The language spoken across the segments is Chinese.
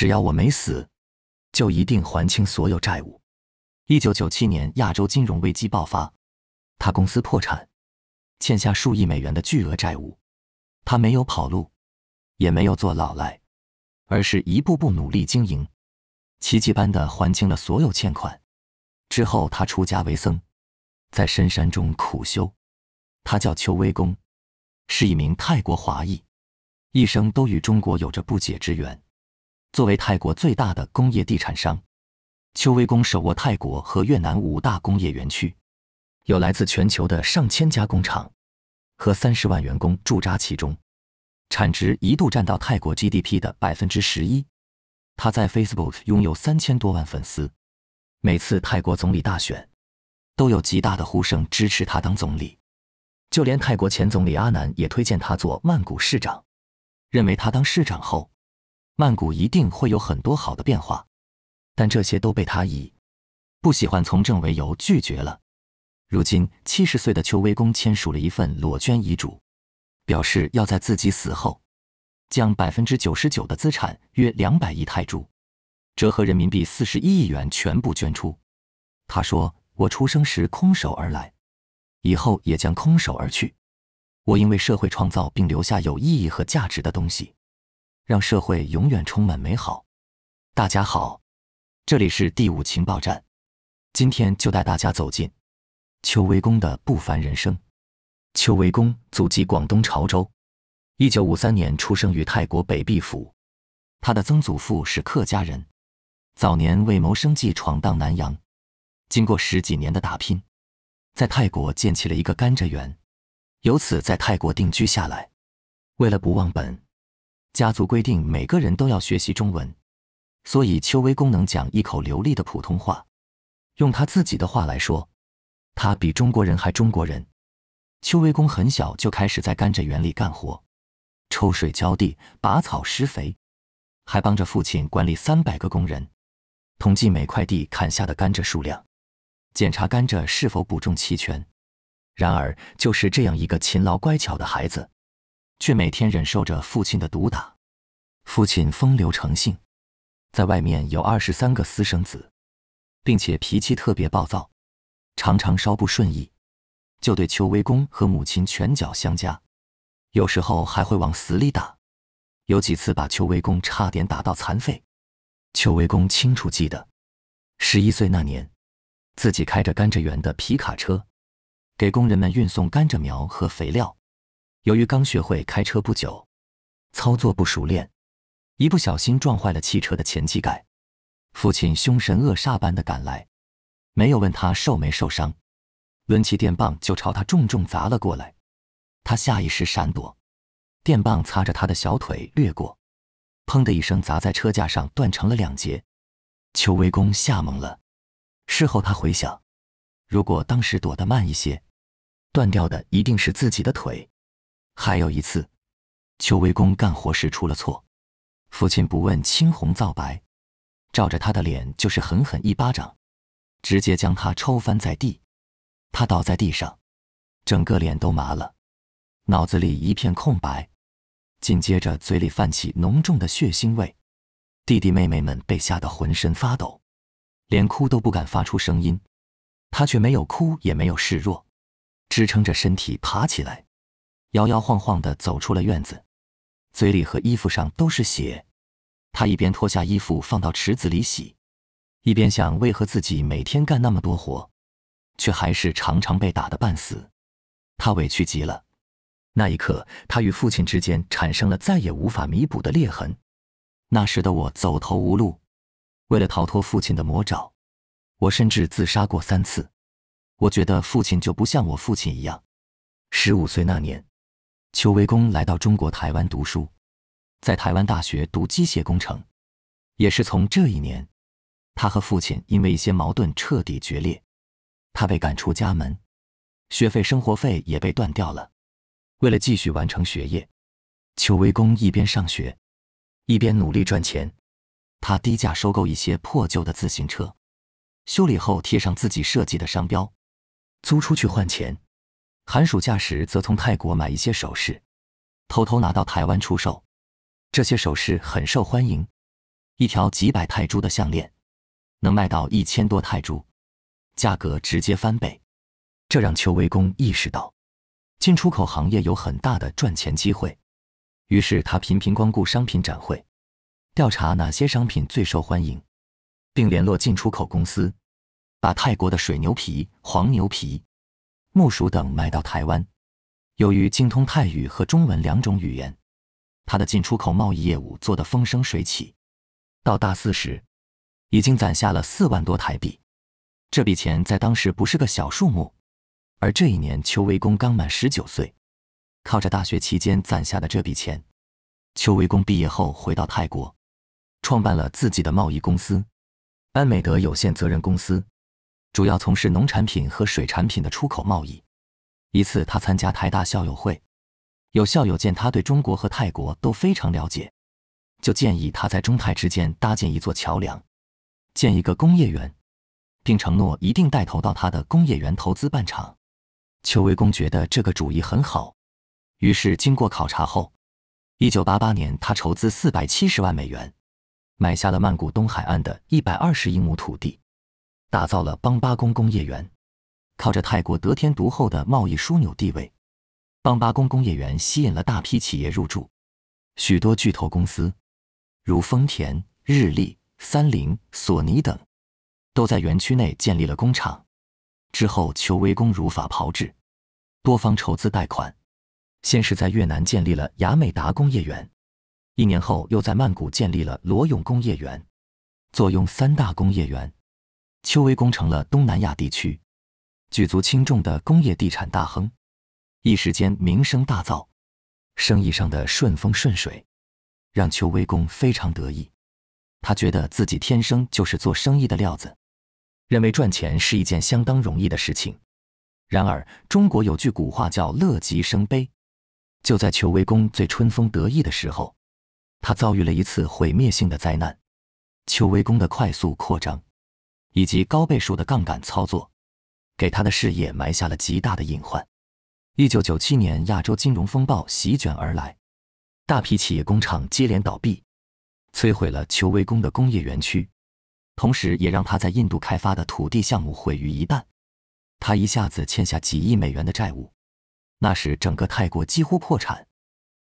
只要我没死，就一定还清所有债务。一九九七年，亚洲金融危机爆发，他公司破产，欠下数亿美元的巨额债务。他没有跑路，也没有做老赖，而是一步步努力经营，奇迹般的还清了所有欠款。之后，他出家为僧，在深山中苦修。他叫邱威公，是一名泰国华裔，一生都与中国有着不解之缘。作为泰国最大的工业地产商，邱威公手握泰国和越南五大工业园区，有来自全球的上千家工厂和三十万员工驻扎其中，产值一度占到泰国 GDP 的百分之十一。他在 Facebook 拥有三千多万粉丝，每次泰国总理大选都有极大的呼声支持他当总理，就连泰国前总理阿南也推荐他做曼谷市长，认为他当市长后。曼谷一定会有很多好的变化，但这些都被他以不喜欢从政为由拒绝了。如今，七十岁的邱威公签署了一份裸捐遗嘱，表示要在自己死后，将百分之九十九的资产（约两百亿泰铢，折合人民币四十一亿元）全部捐出。他说：“我出生时空手而来，以后也将空手而去。我因为社会创造并留下有意义和价值的东西。”让社会永远充满美好。大家好，这里是第五情报站。今天就带大家走进邱维公的不凡人生。邱维公祖籍广东潮州，一九五三年出生于泰国北壁府。他的曾祖父是客家人，早年为谋生计闯荡南洋，经过十几年的打拼，在泰国建起了一个甘蔗园，由此在泰国定居下来。为了不忘本。家族规定，每个人都要学习中文，所以邱威公能讲一口流利的普通话。用他自己的话来说，他比中国人还中国人。邱威公很小就开始在甘蔗园里干活，抽水、浇地、拔草、施肥，还帮着父亲管理三百个工人，统计每块地砍下的甘蔗数量，检查甘蔗是否补种齐全。然而，就是这样一个勤劳乖巧的孩子。却每天忍受着父亲的毒打。父亲风流成性，在外面有二十三个私生子，并且脾气特别暴躁，常常稍不顺意就对邱威公和母亲拳脚相加，有时候还会往死里打，有几次把邱威公差点打到残废。邱威公清楚记得，十一岁那年，自己开着甘蔗园的皮卡车，给工人们运送甘蔗苗和肥料。由于刚学会开车不久，操作不熟练，一不小心撞坏了汽车的前机盖。父亲凶神恶煞般的赶来，没有问他受没受伤，抡起电棒就朝他重重砸了过来。他下意识闪躲，电棒擦着他的小腿掠过，砰的一声砸在车架上，断成了两截。邱威公吓懵了。事后他回想，如果当时躲得慢一些，断掉的一定是自己的腿。还有一次，邱维公干活时出了错，父亲不问青红皂白，照着他的脸就是狠狠一巴掌，直接将他抽翻在地。他倒在地上，整个脸都麻了，脑子里一片空白，紧接着嘴里泛起浓重的血腥味。弟弟妹妹们被吓得浑身发抖，连哭都不敢发出声音。他却没有哭，也没有示弱，支撑着身体爬起来。摇摇晃晃地走出了院子，嘴里和衣服上都是血。他一边脱下衣服放到池子里洗，一边想：为何自己每天干那么多活，却还是常常被打得半死？他委屈极了。那一刻，他与父亲之间产生了再也无法弥补的裂痕。那时的我走投无路，为了逃脱父亲的魔爪，我甚至自杀过三次。我觉得父亲就不像我父亲一样。十五岁那年。邱维功来到中国台湾读书，在台湾大学读机械工程。也是从这一年，他和父亲因为一些矛盾彻底决裂，他被赶出家门，学费、生活费也被断掉了。为了继续完成学业，邱维功一边上学，一边努力赚钱。他低价收购一些破旧的自行车，修理后贴上自己设计的商标，租出去换钱。寒暑假时，则从泰国买一些首饰，偷偷拿到台湾出售。这些首饰很受欢迎，一条几百泰铢的项链，能卖到一千多泰铢，价格直接翻倍。这让邱维公意识到，进出口行业有很大的赚钱机会。于是他频频光顾商品展会，调查哪些商品最受欢迎，并联络进出口公司，把泰国的水牛皮、黄牛皮。木薯等卖到台湾，由于精通泰语和中文两种语言，他的进出口贸易业务做得风生水起。到大四时，已经攒下了四万多台币，这笔钱在当时不是个小数目。而这一年，邱维公刚满十九岁，靠着大学期间攒下的这笔钱，邱维公毕业后回到泰国，创办了自己的贸易公司——安美德有限责任公司。主要从事农产品和水产品的出口贸易。一次，他参加台大校友会，有校友见他对中国和泰国都非常了解，就建议他在中泰之间搭建一座桥梁，建一个工业园，并承诺一定带头到他的工业园投资办厂。邱维公觉得这个主意很好，于是经过考察后，一九八八年，他筹资四百七十万美元，买下了曼谷东海岸的一百二十英亩土地。打造了邦巴宫工业园，靠着泰国得天独厚的贸易枢纽地位，邦巴宫工业园吸引了大批企业入驻。许多巨头公司，如丰田、日立、三菱、索尼等，都在园区内建立了工厂。之后，裘维公如法炮制，多方筹资贷款，先是在越南建立了雅美达工业园，一年后又在曼谷建立了罗永工业园，坐拥三大工业园。邱威公成了东南亚地区举足轻重的工业地产大亨，一时间名声大噪，生意上的顺风顺水让邱威公非常得意，他觉得自己天生就是做生意的料子，认为赚钱是一件相当容易的事情。然而，中国有句古话叫“乐极生悲”，就在邱威公最春风得意的时候，他遭遇了一次毁灭性的灾难。邱威公的快速扩张。以及高倍数的杠杆操作，给他的事业埋下了极大的隐患。一九九七年，亚洲金融风暴席卷而来，大批企业工厂接连倒闭，摧毁了邱维功的工业园区，同时也让他在印度开发的土地项目毁于一旦。他一下子欠下几亿美元的债务，那时整个泰国几乎破产，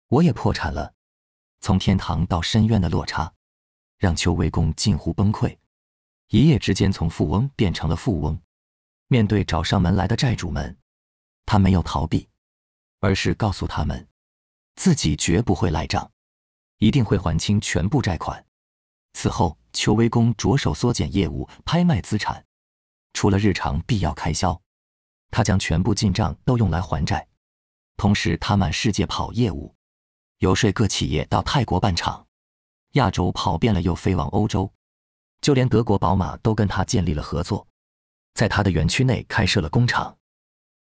我也破产了。从天堂到深渊的落差，让邱维功近乎崩溃。一夜之间，从富翁变成了富翁。面对找上门来的债主们，他没有逃避，而是告诉他们，自己绝不会赖账，一定会还清全部债款。此后，邱维功着手缩减业务，拍卖资产。除了日常必要开销，他将全部进账都用来还债。同时，他满世界跑业务，游说各企业到泰国办厂。亚洲跑遍了，又飞往欧洲。就连德国宝马都跟他建立了合作，在他的园区内开设了工厂。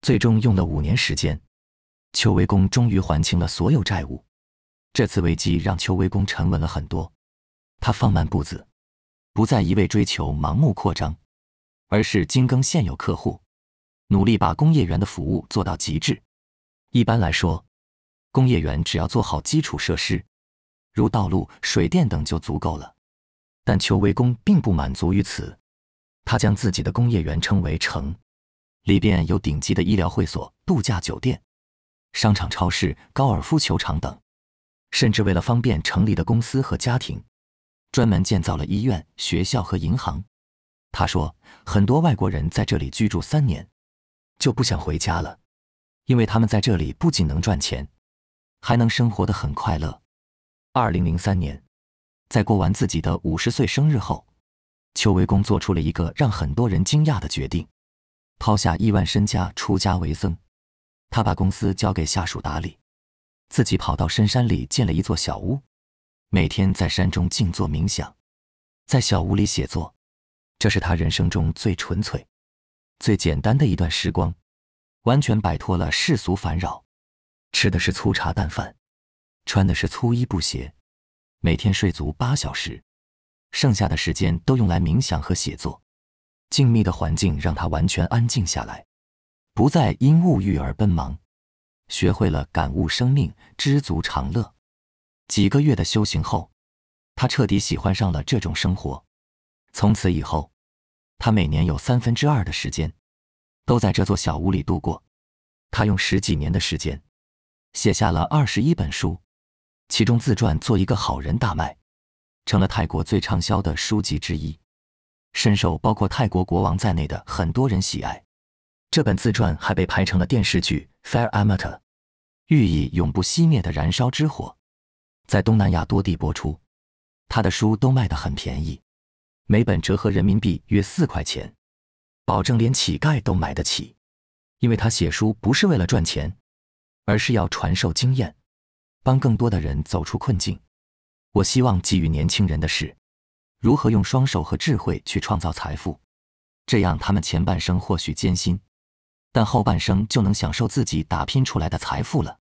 最终用了五年时间，邱维公终于还清了所有债务。这次危机让邱维公沉稳了很多，他放慢步子，不再一味追求盲目扩张，而是精耕现有客户，努力把工业园的服务做到极致。一般来说，工业园只要做好基础设施，如道路、水电等就足够了。但裘维公并不满足于此，他将自己的工业园称为城，里边有顶级的医疗会所、度假酒店、商场、超市、高尔夫球场等，甚至为了方便城里的公司和家庭，专门建造了医院、学校和银行。他说，很多外国人在这里居住三年就不想回家了，因为他们在这里不仅能赚钱，还能生活的很快乐。二零零三年。在过完自己的五十岁生日后，邱维公做出了一个让很多人惊讶的决定：抛下亿万身家出家为僧。他把公司交给下属打理，自己跑到深山里建了一座小屋，每天在山中静坐冥想，在小屋里写作。这是他人生中最纯粹、最简单的一段时光，完全摆脱了世俗烦扰，吃的是粗茶淡饭，穿的是粗衣布鞋。每天睡足八小时，剩下的时间都用来冥想和写作。静谧的环境让他完全安静下来，不再因物欲而奔忙，学会了感悟生命，知足常乐。几个月的修行后，他彻底喜欢上了这种生活。从此以后，他每年有三分之二的时间都在这座小屋里度过。他用十几年的时间写下了二十一本书。其中自传做一个好人大卖，成了泰国最畅销的书籍之一，深受包括泰国国王在内的很多人喜爱。这本自传还被拍成了电视剧《Fair Amateur》，寓意永不熄灭的燃烧之火，在东南亚多地播出。他的书都卖得很便宜，每本折合人民币约四块钱，保证连乞丐都买得起。因为他写书不是为了赚钱，而是要传授经验。帮更多的人走出困境，我希望给予年轻人的是，如何用双手和智慧去创造财富，这样他们前半生或许艰辛，但后半生就能享受自己打拼出来的财富了。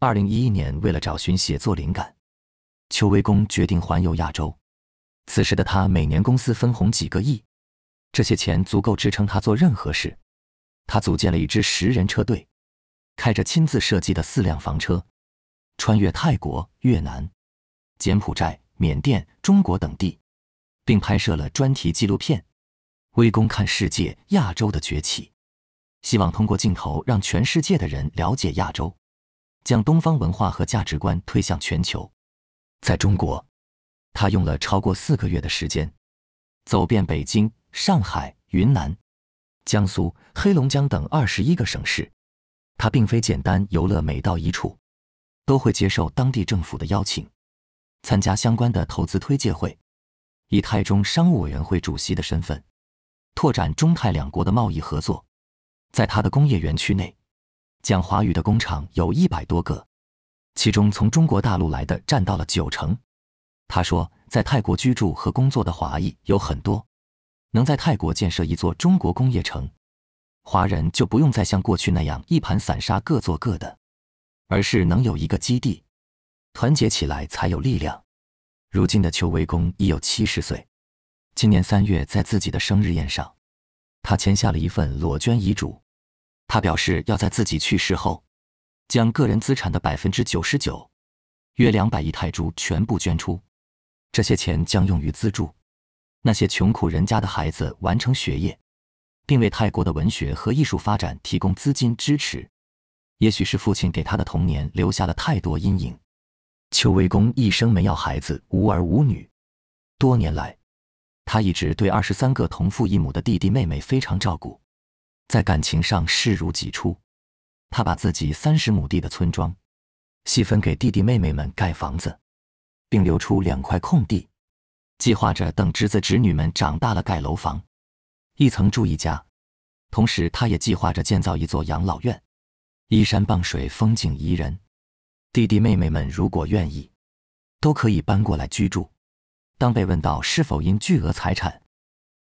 二零一一年，为了找寻写作灵感，邱维公决定环游亚洲。此时的他每年公司分红几个亿，这些钱足够支撑他做任何事。他组建了一支十人车队，开着亲自设计的四辆房车。穿越泰国、越南、柬埔寨、缅甸、中国等地，并拍摄了专题纪录片《微公看世界：亚洲的崛起》，希望通过镜头让全世界的人了解亚洲，将东方文化和价值观推向全球。在中国，他用了超过四个月的时间，走遍北京、上海、云南、江苏、黑龙江等二十一个省市。他并非简单游了每到一处。都会接受当地政府的邀请，参加相关的投资推介会。以泰中商务委员会主席的身份，拓展中泰两国的贸易合作。在他的工业园区内，讲华语的工厂有一百多个，其中从中国大陆来的占到了九成。他说，在泰国居住和工作的华裔有很多，能在泰国建设一座中国工业城，华人就不用再像过去那样一盘散沙，各做各的。而是能有一个基地，团结起来才有力量。如今的邱维公已有七十岁，今年三月在自己的生日宴上，他签下了一份裸捐遗嘱。他表示要在自己去世后，将个人资产的百分之九十九，约两百亿泰铢全部捐出。这些钱将用于资助那些穷苦人家的孩子完成学业，并为泰国的文学和艺术发展提供资金支持。也许是父亲给他的童年留下了太多阴影，邱维公一生没要孩子，无儿无女。多年来，他一直对二十三个同父异母的弟弟妹妹非常照顾，在感情上视如己出。他把自己三十亩地的村庄细分给弟弟妹妹们盖房子，并留出两块空地，计划着等侄子侄女们长大了盖楼房，一层住一家。同时，他也计划着建造一座养老院。依山傍水，风景宜人。弟弟妹妹们如果愿意，都可以搬过来居住。当被问到是否因巨额财产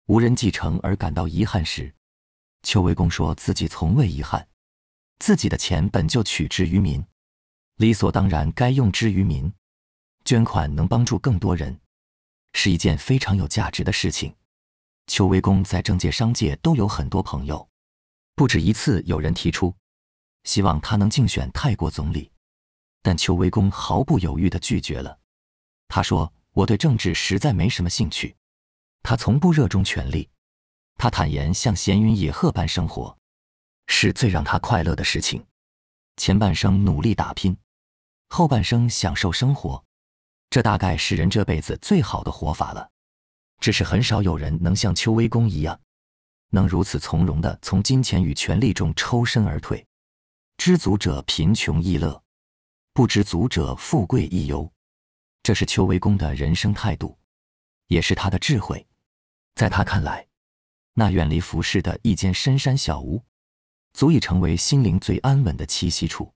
无人继承而感到遗憾时，邱维公说自己从未遗憾。自己的钱本就取之于民，理所当然该用之于民。捐款能帮助更多人，是一件非常有价值的事情。邱维公在政界、商界都有很多朋友，不止一次有人提出。希望他能竞选泰国总理，但邱维公毫不犹豫地拒绝了。他说：“我对政治实在没什么兴趣。他从不热衷权力。他坦言，像闲云野鹤般生活，是最让他快乐的事情。前半生努力打拼，后半生享受生活，这大概是人这辈子最好的活法了。只是很少有人能像邱威公一样，能如此从容地从金钱与权力中抽身而退。”知足者贫穷亦乐，不知足者富贵亦忧。这是邱为公的人生态度，也是他的智慧。在他看来，那远离浮世的一间深山小屋，足以成为心灵最安稳的栖息处。